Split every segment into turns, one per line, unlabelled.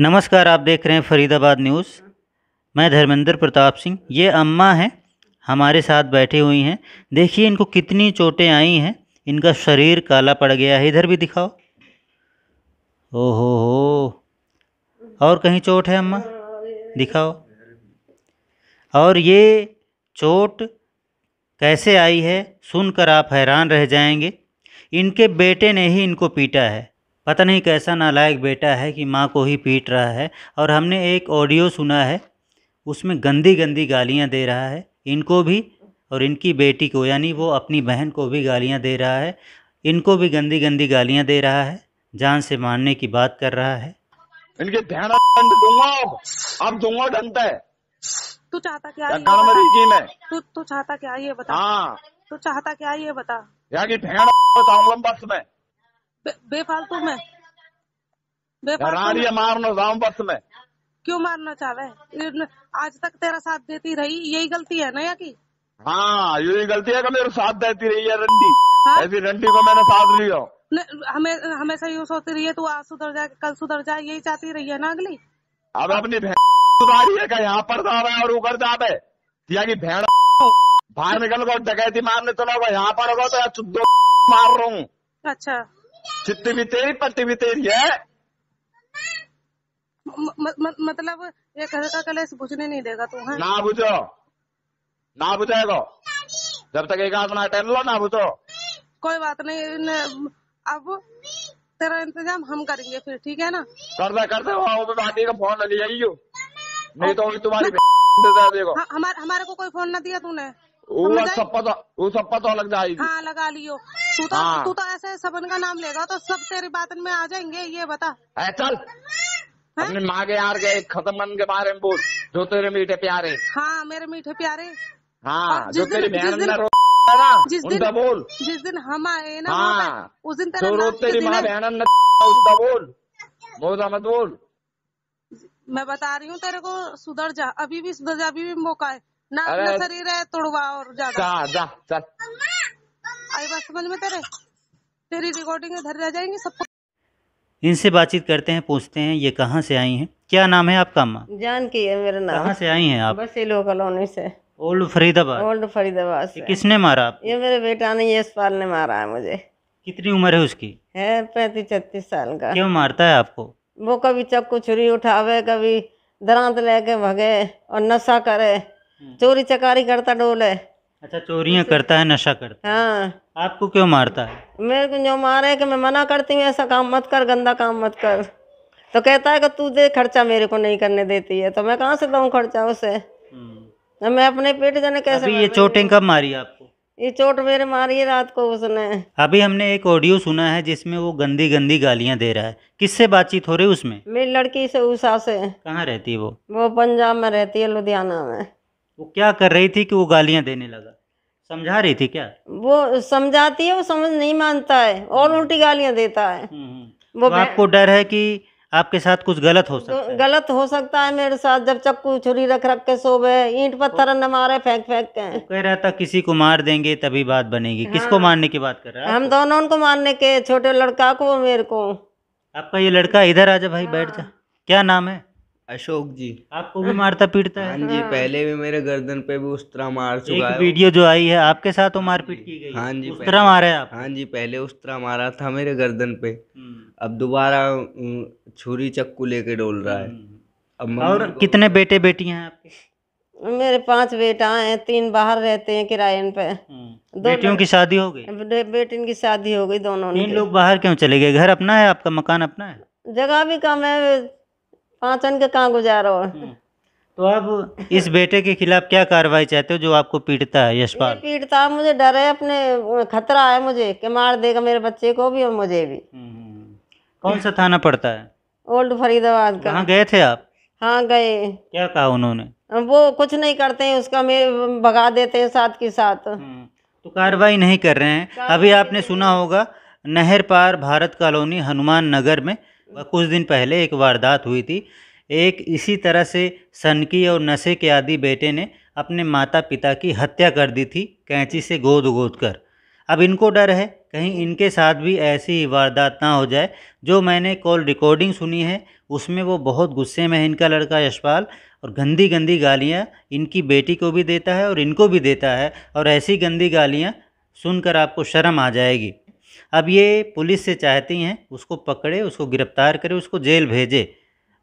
नमस्कार आप देख रहे हैं फरीदाबाद न्यूज़ मैं धर्मेंद्र प्रताप सिंह ये अम्मा हैं हमारे साथ बैठी हुई हैं देखिए इनको कितनी चोटें आई हैं इनका शरीर काला पड़ गया है इधर भी दिखाओ ओहो हो और कहीं चोट है अम्मा दिखाओ और ये चोट कैसे आई है सुनकर आप हैरान रह जाएंगे इनके बेटे ने ही इनको पीटा है पता नहीं कैसा नालायक बेटा है कि माँ को ही पीट रहा है और हमने एक ऑडियो सुना है उसमें गंदी गंदी गालियाँ दे रहा है इनको भी और इनकी बेटी को यानी वो अपनी बहन को भी गालियाँ दे रहा है इनको भी गंदी गंदी गालियाँ दे रहा है जान से मारने की बात कर रहा है
इनके अब है तू चाहता क्या ये तू तू चाहता क्या ये बता हाँ। तू चाहता क्या ये बता
यार बताऊंगा बस मैं
बेफालतू में बेफालतू मारना गाँव बस में क्यों मारना चाह रहे आज तक तेरा साथ देती रही यही गलती है नया की
हाँ यही गलती है कि मेरे साथ देती रही है रंडी हाँ? ऐसी रंडी को मैंने साथ लिया
हमें हमेशा यूँ सोचती रही है तू आज सुधर जाए कल सुधर जाए यही चाहती रही है ना अगली
अब अपनी भैन सुधारी है यहाँ पर जा है और उधर जा दिया की भैन बाहर निकल गो डकैती मारने चला यहाँ पर गो तो मार रहा हूँ अच्छा चित्ती भी तेरी पत्ती भी तेरी है
म, म, मतलब ये घर का कलेश बुझने नहीं देगा तू है ना
बुझो ना बुझाएगा जब तक एक हाथ ना टहल लो ना बुझो
कोई बात नहीं अब तेरा इंतजाम हम करेंगे फिर ठीक है ना
कर दे कर दे वो भाटी तो का फोन ले जाइयो नहीं तो तुम्हारी देखो
हाँ, हमारे हमारे को कोई फोन ना दिया तूने
वो सब पता वो सब पता लग जाएगी हाँ
लगा लियो तू तो हाँ। तू तो ऐसे सबन का नाम लेगा तो सब तेरी बात में आ जाएंगे ये बता है चल अपने माँ के यार के खत्म के बारे में बोल जो तेरे मीठे प्यारे हाँ मेरे मीठे प्यारे हाँ जो तेरी बहन में रो जिस दिन बोल जिस दिन हम आए ना हाँ उस दिन तेरा रोज तेरी माँ बहन
उसका बोल बोल मत बोल
मैं बता रही हूँ तेरे को सुधर जा अभी भी सुधर जा अभी भी मौका है ना अरे... ना शरीर है तुड़वा और ज्यादा जा जा चल आई बात समझ
में तेरे तेरी रिकॉर्डिंग इधर रह जाएंगे सब
इनसे बातचीत करते हैं पूछते हैं ये कहाँ से आई हैं क्या नाम है आपका अम्मा
जान की है मेरा नाम कहाँ से आई हैं आप बस ये कॉलोनी से
ओल्ड फरीदाबाद
ओल्ड फरीदाबाद से किसने मारा आप ये मेरे बेटा ने यशपाल ने मारा है मुझे
कितनी उम्र है उसकी
है पैंतीस छत्तीस साल का क्यों
मारता है आपको
वो कभी चक्कू छुरी उठावे कभी दरांत लेके भगे और नशा करे हम्म। चोरी चकारी करता डोल है
अच्छा चोरियाँ करता है नशा करता
हाँ आपको
क्यों मारता है
मेरे को जो मारे कि मैं मना करती हूँ ऐसा काम मत कर गंदा काम मत कर तो कहता है कि तू दे खर्चा मेरे को नहीं करने देती है तो मैं कहाँ से दूँ खर्चा उसे हम्म। मैं अपने पेट जाने कैसे ये
चोटें कब मारी आपको
ये चोट मेरे मारी है रात को उसने
अभी हमने एक ऑडियो सुना है जिसमें वो गंदी गंदी गालियाँ दे रहा है किससे बातचीत हो रही है उसमें
मेरी लड़की से उषा से
कहाँ रहती है वो
वो पंजाब में रहती है लुधियाना में
वो क्या कर रही थी कि वो गालियाँ देने लगा समझा रही थी क्या
वो समझाती है वो समझ नहीं मानता है और हम्म। उल्टी गालियाँ देता है हम्म, हम्म। वो तो आपको
डर है कि आपके साथ कुछ गलत हो सकता है
गलत हो सकता है मेरे साथ जब चक्कू छुरी रख रख के सो गए ईंट पत्थर न तो- मारे फेंक फेंक के
तो कह रहा था किसी को मार देंगे तभी बात बनेगी हाँ। किसको मारने की बात कर रहा है हम
दोनों उनको मारने के छोटे लड़का को मेरे को
आपका ये लड़का इधर आ जा भाई बैठ हाँ। जा क्या नाम है अशोक जी आपको भी मारता पीटता है हाँ जी हाँ। पहले भी मेरे गर्दन पे भी उस तरह मार चुका है एक वीडियो जो आई है आपके साथ वो तो मारपीट हाँ की गई हाँ जी उस तरह मारा है आप हाँ जी पहले उस तरह मारा था मेरे गर्दन पे हम्म। अब दोबारा छुरी चक्कू लेके डोल रहा है हम्म। अब और कितने बेटे बेटियां हैं
आपके मेरे पांच बेटा हैं तीन बाहर रहते हैं किराए पे हम्म। बेटियों की शादी हो गई बेटी की शादी हो गई दोनों तीन लोग
बाहर क्यों चले गए घर अपना है आपका मकान अपना है
जगह भी कम है पाँच अन के कहाँ गुजारो हम्म। तो आप इस
बेटे के खिलाफ क्या कार्रवाई चाहते हो जो आपको पीटता है यशपाल
पीटता है मुझे डर है अपने खतरा है मुझे कि मार देगा मेरे बच्चे को भी और मुझे भी हम्म।
कौन सा थाना पड़ता है
ओल्ड फरीदाबाद का गए थे आप हाँ गए
क्या कहा उन्होंने
वो कुछ नहीं करते हैं उसका मेरे भगा देते हैं साथ के साथ हम्म।
तो कार्रवाई नहीं कर रहे हैं अभी आपने सुना होगा नहर पार भारत कॉलोनी हनुमान नगर में कुछ दिन पहले एक वारदात हुई थी एक इसी तरह से सनकी और नशे के आदि बेटे ने अपने माता पिता की हत्या कर दी थी कैंची से गोद गोद कर अब इनको डर है कहीं इनके साथ भी ऐसी वारदात ना हो जाए जो मैंने कॉल रिकॉर्डिंग सुनी है उसमें वो बहुत गुस्से में है इनका लड़का यशपाल और गंदी गंदी गालियाँ इनकी बेटी को भी देता है और इनको भी देता है और ऐसी गंदी गालियाँ सुनकर आपको शर्म आ जाएगी अब ये पुलिस से चाहती हैं उसको पकड़े उसको गिरफ्तार करे उसको जेल भेजे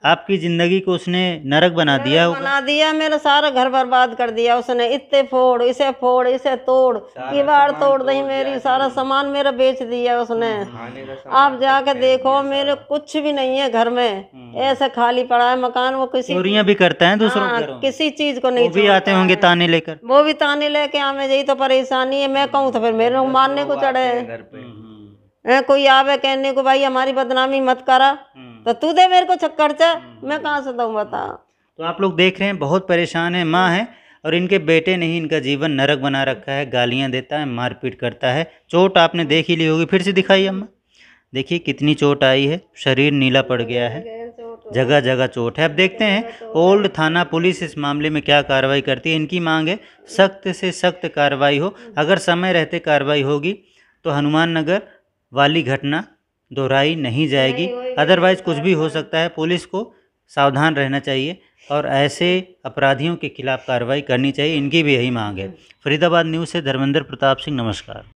आपकी ज़िंदगी को उसने नरक बना दिया
बना दिया मेरा सारा घर बर्बाद कर दिया उसने इतने फोड़ इसे फोड़ इसे तोड़ दीवार तोड़ दी मेरी सारा सामान मेरा बेच दिया उसने आप जाके देखो मेरे कुछ भी नहीं है घर में हम्म। ऐसे खाली पड़ा है मकान वो किसी चोरियाँ
भी करते हैं दूसरों हाँ,
किसी चीज को नहीं भी
आते होंगे ताने लेकर
वो भी ताने लेके हमें यही तो परेशानी है मैं कहूँ तो फिर मेरे मारने को चढ़े कोई आवे कहने को भाई हमारी बदनामी मत करा हम्म। तो तू दे मेरे को चक्कर चा हम्म, हम्म। मैं कहाँ से दूँ बता
तो आप लोग देख रहे हैं बहुत परेशान है माँ है और इनके बेटे ने ही इनका जीवन नरक बना रखा है गालियाँ देता है मारपीट करता है चोट आपने देख ही ली होगी फिर से दिखाई अम्मा देखिए कितनी चोट आई है शरीर नीला पड़ गया है जगह जगह चोट है अब देखते हैं ओल्ड थाना पुलिस इस मामले में क्या कार्रवाई करती है इनकी मांग है सख्त से सख्त कार्रवाई हो अगर समय रहते कार्रवाई होगी तो हनुमान नगर वाली घटना दोहराई नहीं जाएगी अदरवाइज कुछ भी हो सकता है पुलिस को सावधान रहना चाहिए और ऐसे अपराधियों के खिलाफ कार्रवाई करनी चाहिए इनकी भी यही मांग है हम्म। फरीदाबाद न्यूज़ से धर्मेंद्र प्रताप सिंह नमस्कार